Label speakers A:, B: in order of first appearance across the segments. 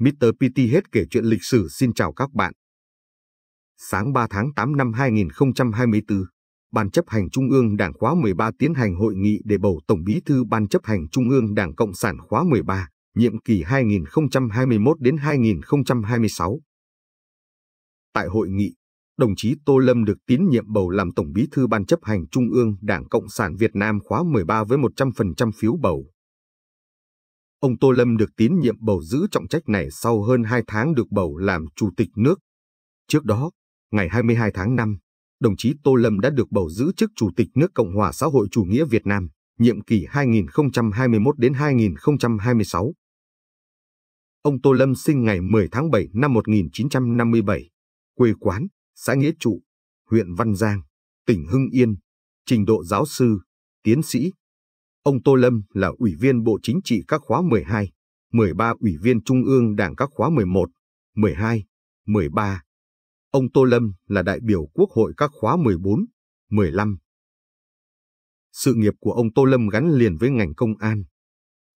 A: Mr. PT hết kể chuyện lịch sử xin chào các bạn. Sáng 3 tháng 8 năm 2024, Ban chấp hành Trung ương Đảng khóa 13 tiến hành hội nghị để bầu Tổng bí thư Ban chấp hành Trung ương Đảng Cộng sản khóa 13, nhiệm kỳ 2021 đến 2026. Tại hội nghị, đồng chí Tô Lâm được tín nhiệm bầu làm Tổng bí thư Ban chấp hành Trung ương Đảng Cộng sản Việt Nam khóa 13 với 100% phiếu bầu. Ông Tô Lâm được tín nhiệm bầu giữ trọng trách này sau hơn hai tháng được bầu làm Chủ tịch nước. Trước đó, ngày 22 tháng 5, đồng chí Tô Lâm đã được bầu giữ chức Chủ tịch nước Cộng hòa xã hội chủ nghĩa Việt Nam, nhiệm kỳ 2021 đến 2026. Ông Tô Lâm sinh ngày 10 tháng 7 năm 1957, quê quán, xã Nghĩa Trụ, huyện Văn Giang, tỉnh Hưng Yên, trình độ giáo sư, tiến sĩ, Ông Tô Lâm là Ủy viên Bộ Chính trị các khóa 12, 13 Ủy viên Trung ương Đảng các khóa 11, 12, 13. Ông Tô Lâm là đại biểu Quốc hội các khóa 14, 15. Sự nghiệp của ông Tô Lâm gắn liền với ngành công an.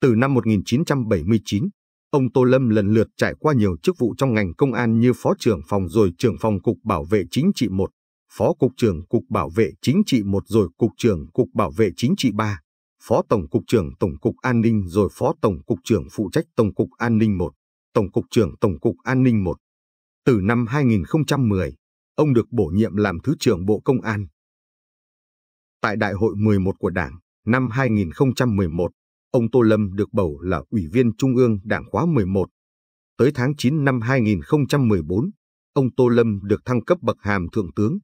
A: Từ năm 1979, ông Tô Lâm lần lượt trải qua nhiều chức vụ trong ngành công an như Phó trưởng phòng rồi trưởng phòng Cục Bảo vệ Chính trị 1, Phó Cục trưởng Cục Bảo vệ Chính trị 1 rồi Cục trưởng Cục Bảo vệ Chính trị 3. Phó Tổng Cục trưởng Tổng Cục An ninh rồi Phó Tổng Cục trưởng phụ trách Tổng Cục An ninh 1, Tổng Cục trưởng Tổng Cục An ninh 1. Từ năm 2010, ông được bổ nhiệm làm Thứ trưởng Bộ Công an. Tại Đại hội 11 của Đảng, năm 2011, ông Tô Lâm được bầu là Ủy viên Trung ương Đảng khóa 11. Tới tháng 9 năm 2014, ông Tô Lâm được thăng cấp bậc hàm Thượng tướng.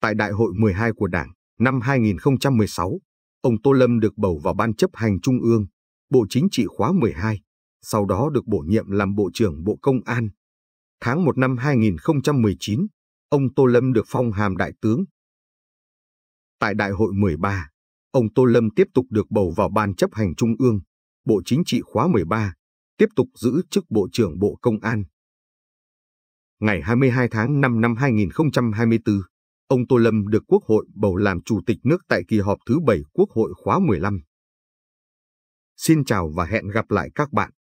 A: Tại Đại hội 12 của Đảng, năm 2016, Ông Tô Lâm được bầu vào Ban chấp hành Trung ương, Bộ Chính trị khóa 12, sau đó được bổ nhiệm làm Bộ trưởng Bộ Công an. Tháng 1 năm 2019, ông Tô Lâm được phong hàm Đại tướng. Tại Đại hội 13, ông Tô Lâm tiếp tục được bầu vào Ban chấp hành Trung ương, Bộ Chính trị khóa 13, tiếp tục giữ chức Bộ trưởng Bộ Công an. Ngày 22 tháng 5 năm 2024, ông Tô Lâm được Quốc hội bầu làm Chủ tịch nước tại kỳ họp thứ 7 Quốc hội khóa 15. Xin chào và hẹn gặp lại các bạn.